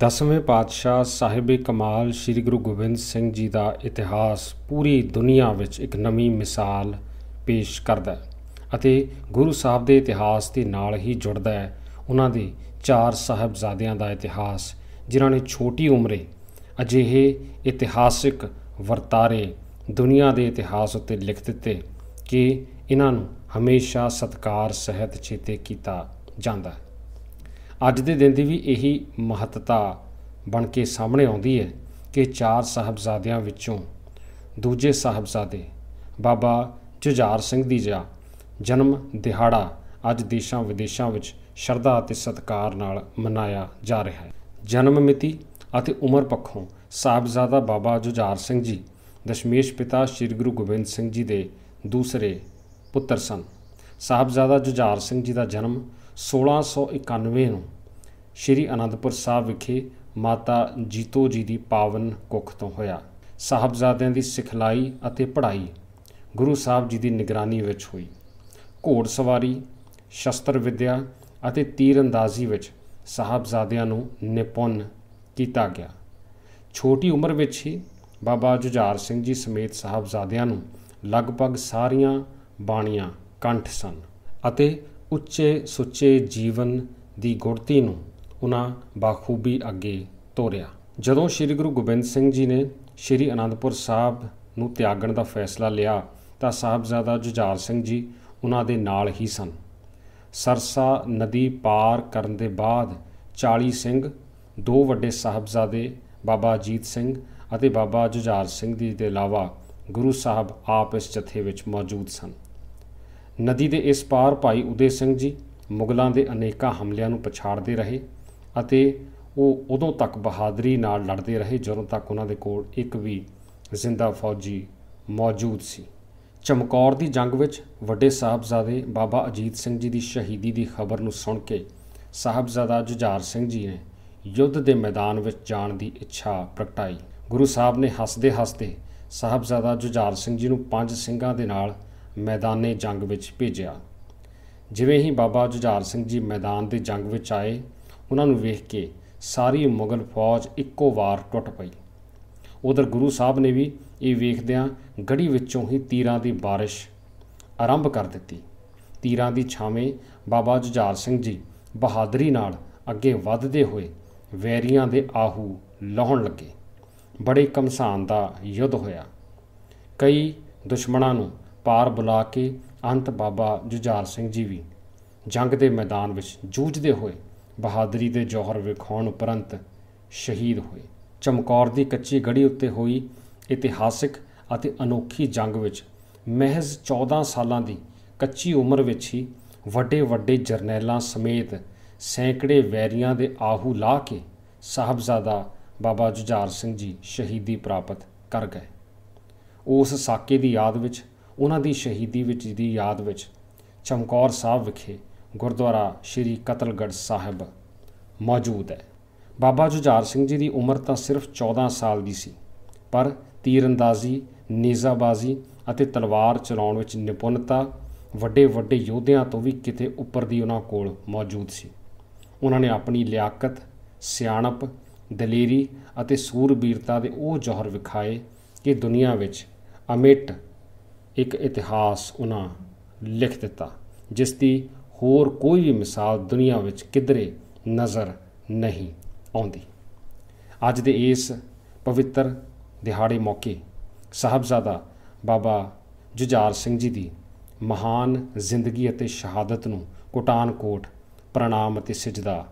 ਦਸਵੇਂ ਪਾਤਸ਼ਾਹ ਸਾਹਿਬ ਕਮਾਲ ਸ੍ਰੀ ਗੁਰੂ ਗੋਬਿੰਦ ਸਿੰਘ ਜੀ ਦਾ ਇਤਿਹਾਸ ਪੂਰੀ ਦੁਨੀਆ ਵਿੱਚ ਇੱਕ ਨਵੀਂ ਮਿਸਾਲ ਪੇਸ਼ ਕਰਦਾ ਹੈ ਅਤੇ ਗੁਰੂ ਸਾਹਿਬ ਦੇ ਇਤਿਹਾਸ ਦੇ ਨਾਲ ਹੀ ਜੁੜਦਾ ਹੈ ਉਹਨਾਂ ਦੇ ਚਾਰ ਸਾਹਿਬਜ਼ਾਦਿਆਂ ਦਾ ਇਤਿਹਾਸ ਜਿਨ੍ਹਾਂ ਨੇ ਛੋਟੀ ਉਮਰੇ ਅਜਿਹੇ ਇਤਿਹਾਸਿਕ ਵਰਤਾਰੇ ਦੁਨੀਆ ਦੇ ਇਤਿਹਾਸ ਉੱਤੇ ਲਿਖ ਦਿੱਤੇ ਕਿ ਇਹਨਾਂ ਨੂੰ ਹਮੇਸ਼ਾ ਸਤਕਾਰ ਸਹਿਤ ਚੇਤੇ ਕੀਤਾ ਜਾਂਦਾ ਹੈ ਅੱਜ ਦੇ ਦਿਨ ਦੀ ਵੀ ਇਹੀ ਮਹੱਤਤਾ ਬਣ ਕੇ ਸਾਹਮਣੇ ਆਉਂਦੀ ਹੈ ਕਿ ਚਾਰ ਸਾਹਿਬਜ਼ਾਦਿਆਂ ਵਿੱਚੋਂ ਦੂਜੇ ਸਾਹਿਬਜ਼ਾਦੇ ਬਾਬਾ ਜੁਝਾਰ ਸਿੰਘ ਦੀ ਜਾ ਜਨਮ ਦਿਹਾੜਾ ਅੱਜ ਦੇਸ਼ਾਂ ਵਿਦੇਸ਼ਾਂ ਵਿੱਚ ਸ਼ਰਧਾ ਅਤੇ ਸਤਿਕਾਰ ਨਾਲ ਮਨਾਇਆ ਜਾ ਰਿਹਾ ਹੈ ਜਨਮ ਮਿਤੀ ਅਤੇ ਉਮਰ ਪੱਖੋਂ ਸਾਹਿਬਜ਼ਾਦਾ ਬਾਬਾ ਜੁਝਾਰ ਸਿੰਘ ਜੀ ਦਸ਼ਮੇਸ਼ ਪਿਤਾ ਸ੍ਰੀ ਗੁਰੂ ਗੋਬਿੰਦ ਸਿੰਘ ਜੀ ਦੇ ਦੂਸਰੇ ਪੁੱਤਰ ਸਨ ਸਾਹਿਬਜ਼ਾਦਾ ਜੁਝਾਰ ਸਿੰਘ ਜੀ ਦਾ ਜਨਮ 1691 ਨੂੰ ਸ਼੍ਰੀ ਅਨੰਦਪੁਰ ਸਾਹਿਬ ਵਿਖੇ ਮਾਤਾ ਜੀਤੋ ਜੀ ਦੀ ਪਾਵਨ ਕੁੱਖ ਤੋਂ ਹੋਇਆ ਸਾਹਿਬਜ਼ਾਦਿਆਂ ਦੀ ਸਿਖਲਾਈ ਅਤੇ ਪੜ੍ਹਾਈ ਗੁਰੂ ਸਾਹਿਬ ਜੀ ਦੀ ਨਿਗਰਾਨੀ ਵਿੱਚ ਹੋਈ ਘੋੜ ਸਵਾਰੀ ਸ਼ਸਤਰ ਵਿਦਿਆ ਅਤੇ ਤੀਰ ਅੰਦਾਜ਼ੀ ਵਿੱਚ ਸਾਹਿਬਜ਼ਾਦਿਆਂ ਨੂੰ ਨਿਪੁੰਨ ਕੀਤਾ ਗਿਆ ਛੋਟੀ ਉਮਰ ਵਿੱਚ ਹੀ ਬਾਬਾ ਜੁਝਾਰ ਸਿੰਘ ਜੀ ਸਮੇਤ ਸਾਹਿਬਜ਼ਾਦਿਆਂ ਨੂੰ ਲਗਭਗ ਸਾਰੀਆਂ ਬਾਣੀਆਂ ਕੰਠ ਸਨ ਅਤੇ ਉੱਚੇ ਸੁੱਚੇ ਜੀਵਨ ਦੀ ਗੁਰਤੀ ਨੂੰ ਉਹਨਾਂ ਬਾਖੂਬੀ ਅੱਗੇ ਤੋਰਿਆ ਜਦੋਂ ਸ੍ਰੀ ਗੁਰੂ ਗੋਬਿੰਦ ਸਿੰਘ ਜੀ ਨੇ ਸ੍ਰੀ ਅਨੰਦਪੁਰ ਸਾਹਿਬ ਨੂੰ ਤਿਆਗਣ ਦਾ ਫੈਸਲਾ ਲਿਆ ਤਾਂ ਸਾਹਿਬਜ਼ਾਦਾ ਜੁਝਾਰ ਸਿੰਘ ਜੀ ਉਹਨਾਂ ਦੇ ਨਾਲ ਹੀ ਸਨ ਸਰਸਾ ਨਦੀ ਪਾਰ ਕਰਨ ਦੇ ਬਾਅਦ 40 ਸਿੰਘ ਦੋ ਵੱਡੇ ਸਾਹਿਬਜ਼ਾਦੇ ਬਾਬਾ ਜੀਤ ਸਿੰਘ ਅਤੇ ਬਾਬਾ ਜੁਝਾਰ ਸਿੰਘ ਜੀ ਦੇ ਇਲਾਵਾ ਗੁਰੂ ਸਾਹਿਬ ਆਪ ਇਸ ਜਥੇ ਵਿੱਚ ਮੌਜੂਦ ਸਨ ਨਦੀ ਦੇ ਇਸ ਪਾਰ ਭਾਈ ਉਦੇ ਸਿੰਘ ਜੀ ਮੁਗਲਾਂ ਦੇ ਅਨੇਕਾਂ ਹਮਲਿਆਂ ਨੂੰ ਪਛਾੜਦੇ ਰਹੇ ਅਤੇ ਉਹ ਉਦੋਂ ਤੱਕ ਬਹਾਦਰੀ ਨਾਲ ਲੜਦੇ ਰਹੇ ਜਦੋਂ ਤੱਕ ਉਹਨਾਂ ਦੇ ਕੋਲ ਇੱਕ ਵੀ ਜ਼ਿੰਦਾ ਫੌਜੀ ਮੌਜੂਦ ਸੀ ਚਮਕੌਰ ਦੀ ਜੰਗ ਵਿੱਚ ਵੱਡੇ ਸਾਹਿਬਜ਼ਾਦੇ ਬਾਬਾ ਅਜੀਤ ਸਿੰਘ ਜੀ ਦੀ ਸ਼ਹੀਦੀ ਦੀ ਖਬਰ ਨੂੰ ਸੁਣ ਕੇ ਸਾਹਿਬਜ਼ਾਦਾ ਜੁਝਾਰ ਸਿੰਘ ਜੀ ਨੇ ਯੁੱਧ ਦੇ ਮੈਦਾਨ ਵਿੱਚ ਜਾਣ ਦੀ ਇੱਛਾ ਪ੍ਰਗਟਾਈ ਗੁਰੂ ਸਾਹਿਬ ਨੇ ਹੱਸਦੇ ਹੱਸਦੇ ਸਾਹਿਬਜ਼ਾਦਾ ਜੁਝਾਰ ਸਿੰਘ ਜੀ ਨੂੰ ਪੰਜ ਸਿੰਘਾਂ ਦੇ ਨਾਲ ਮੈਦਾਨੇ ਜੰਗ ਵਿੱਚ ਭੇਜਿਆ ਜਿਵੇਂ ਹੀ ਬਾਬਾ ਜੁਝਾਰ ਸਿੰਘ ਜੀ ਮੈਦਾਨ ਦੇ ਜੰਗ ਵਿੱਚ ਆਏ ਉਹਨਾਂ ਨੂੰ ਵੇਖ ਕੇ ਸਾਰੀ ਮੁਗਲ ਫੌਜ ਇੱਕੋ ਵਾਰ ਟੁੱਟ ਪਈ ਉਧਰ ਗੁਰੂ ਸਾਹਿਬ ਨੇ ਵੀ ਇਹ ਵੇਖਦਿਆਂ ਗੜੀ ਵਿੱਚੋਂ ਹੀ ਤੀਰਾਂ ਦੀ بارش ਆਰੰਭ ਕਰ ਦਿੱਤੀ ਤੀਰਾਂ ਦੀ ਛਾਵੇਂ ਬਾਬਾ ਜੁਝਾਰ ਸਿੰਘ ਜੀ ਬਹਾਦਰੀ ਨਾਲ ਅੱਗੇ ਵੱਧਦੇ ਹੋਏ ਵੈਰੀਆਂ ਦੇ ਆਹੂ ਲਾਉਣ ਲੱਗੇ ਬੜੇ ਕਮਸਾਨ ਦਾ ਯੁੱਧ ਹੋਇਆ ਕਈ ਦੁਸ਼ਮਣਾਂ ਨੂੰ ਪਾਰ ਬੁਲਾ ਕੇ ਅੰਤ ਬਾਬਾ ਜੁਝਾਰ ਸਿੰਘ ਜੀ ਵੀ ਜੰਗ ਦੇ ਮੈਦਾਨ ਵਿੱਚ ਜੂਝਦੇ ਹੋਏ ਬਹਾਦਰੀ ਦੇ ਜੋਹਰ ਵਿਖਾਉਣ ਉਪਰੰਤ ਸ਼ਹੀਦ ਹੋਏ ਚਮਕੌਰ ਦੀ ਕੱਚੀ ਗੜੀ ਉੱਤੇ ਹੋਈ ਇਤਿਹਾਸਿਕ ਅਤੇ ਅਨੋਖੀ ਜੰਗ ਵਿੱਚ ਮਹਿਜ਼ 14 ਸਾਲਾਂ ਦੀ ਕੱਚੀ ਉਮਰ ਵਿੱਚ ਹੀ ਵੱਡੇ ਵੱਡੇ ਜਰਨੈਲਾਂ ਸਮੇਤ ਸੈਂਕੜੇ ਵੈਰੀਆਂ ਦੇ ਆਹੂ ਲਾ ਕੇ ਸਾਹਿਬਜ਼ਾਦਾ ਬਾਬਾ ਜੁਝਾਰ ਸਿੰਘ ਜੀ ਸ਼ਹੀਦੀ ਪ੍ਰਾਪਤ ਕਰ ਗਏ ਉਸ ਸਾਕੇ ਦੀ ਯਾਦ ਵਿੱਚ ਉਹਨਾਂ ਦੀ ਸ਼ਹੀਦੀ ਵਿੱਚ ਦੀ ਯਾਦ ਵਿੱਚ ਚਮਕੌਰ ਸਾਹਿਬ ਵਿਖੇ ਗੁਰਦੁਆਰਾ ਸ਼੍ਰੀ ਕਤਲਗੜ ਸਾਹਿਬ ਮੌਜੂਦ ਹੈ ਬਾਬਾ ਜੁਝਾਰ ਸਿੰਘ ਜੀ ਦੀ ਉਮਰ ਤਾਂ ਸਿਰਫ 14 ਸਾਲ ਦੀ ਸੀ ਪਰ ਤੀਰਅੰਦਾਜ਼ੀ ਨੇਜ਼ਾਬਾਜ਼ੀ ਅਤੇ ਤਲਵਾਰ ਚਲਾਉਣ ਵਿੱਚ ਨਿਪੁੰਨਤਾ ਵੱਡੇ ਵੱਡੇ ਯੋਧਿਆਂ ਤੋਂ ਵੀ ਕਿਤੇ ਉੱਪਰ ਦੀ ਉਹਨਾਂ ਕੋਲ ਮੌਜੂਦ ਸੀ ਉਹਨਾਂ ਨੇ ਆਪਣੀ ਲਿਆਕਤ ਸਿਆਣਪ ਦਲੇਰੀ ਅਤੇ ਸੂਰਬੀਰਤਾ ਦੇ ਉਹ ਜੋਹਰ ਵਿਖਾਏ ਕਿ ਦੁਨੀਆ ਵਿੱਚ ਅਮਿਟ ਇੱਕ ਇਤਿਹਾਸ ਉਹਨਾਂ ਲਿਖ ਦਿੱਤਾ ਜਿਸ ਦੀ ਹੋਰ ਕੋਈ ਵੀ ਮਿਸਾਲ ਦੁਨੀਆ ਵਿੱਚ ਕਿਧਰੇ ਨਜ਼ਰ ਨਹੀਂ ਆਉਂਦੀ ਅੱਜ ਦੇ ਇਸ ਪਵਿੱਤਰ ਦਿਹਾੜੇ ਮੌਕੇ ਸਾਹਿਬਜ਼ਾਦਾ ਬਾਬਾ ਜੁਝਾਰ ਸਿੰਘ ਜੀ ਦੀ ਮਹਾਨ ਜ਼ਿੰਦਗੀ ਅਤੇ ਸ਼ਹਾਦਤ ਨੂੰ ਕੋਟਾਨ ਕੋਟ ਪ੍ਰਣਾਮ ਅਤੇ ਸਜਦਾ